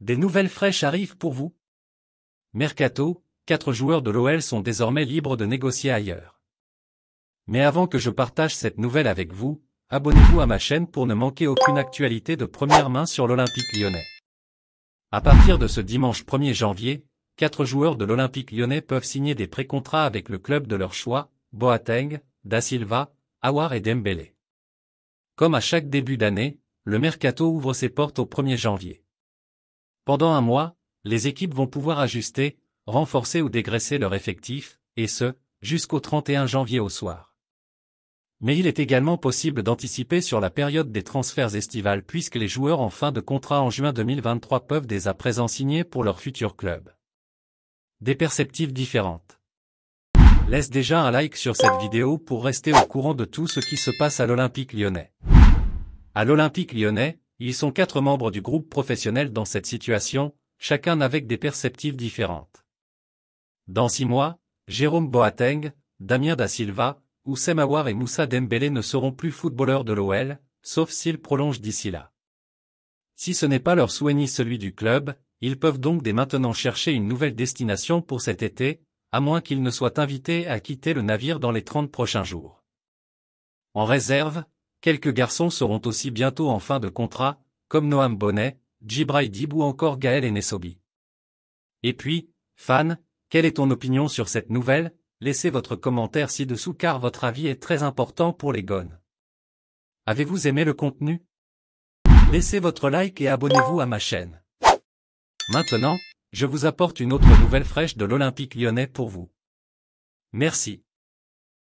Des nouvelles fraîches arrivent pour vous Mercato, quatre joueurs de l'OL sont désormais libres de négocier ailleurs. Mais avant que je partage cette nouvelle avec vous, abonnez-vous à ma chaîne pour ne manquer aucune actualité de première main sur l'Olympique lyonnais. À partir de ce dimanche 1er janvier, quatre joueurs de l'Olympique lyonnais peuvent signer des précontrats avec le club de leur choix, Boateng, Da Silva, Awar et Dembélé. Comme à chaque début d'année, le mercato ouvre ses portes au 1er janvier. Pendant un mois, les équipes vont pouvoir ajuster, renforcer ou dégraisser leur effectif, et ce, jusqu'au 31 janvier au soir. Mais il est également possible d'anticiper sur la période des transferts estivales puisque les joueurs en fin de contrat en juin 2023 peuvent dès à présent signer pour leur futur club. Des perceptives différentes. Laisse déjà un like sur cette vidéo pour rester au courant de tout ce qui se passe à l'Olympique lyonnais. À l'Olympique lyonnais, ils sont quatre membres du groupe professionnel dans cette situation, chacun avec des perceptives différentes. Dans six mois, Jérôme Boateng, Damien Da Silva, Oussemawar et Moussa Dembélé ne seront plus footballeurs de l'OL, sauf s'ils prolongent d'ici là. Si ce n'est pas leur souhait ni celui du club, ils peuvent donc dès maintenant chercher une nouvelle destination pour cet été, à moins qu'ils ne soient invités à quitter le navire dans les 30 prochains jours. En réserve, Quelques garçons seront aussi bientôt en fin de contrat, comme Noam Bonnet, Djibraï Dib ou encore Gaël Enesobi. Et puis, fan, quelle est ton opinion sur cette nouvelle Laissez votre commentaire ci-dessous car votre avis est très important pour les gones. Avez-vous aimé le contenu Laissez votre like et abonnez-vous à ma chaîne. Maintenant, je vous apporte une autre nouvelle fraîche de l'Olympique lyonnais pour vous. Merci.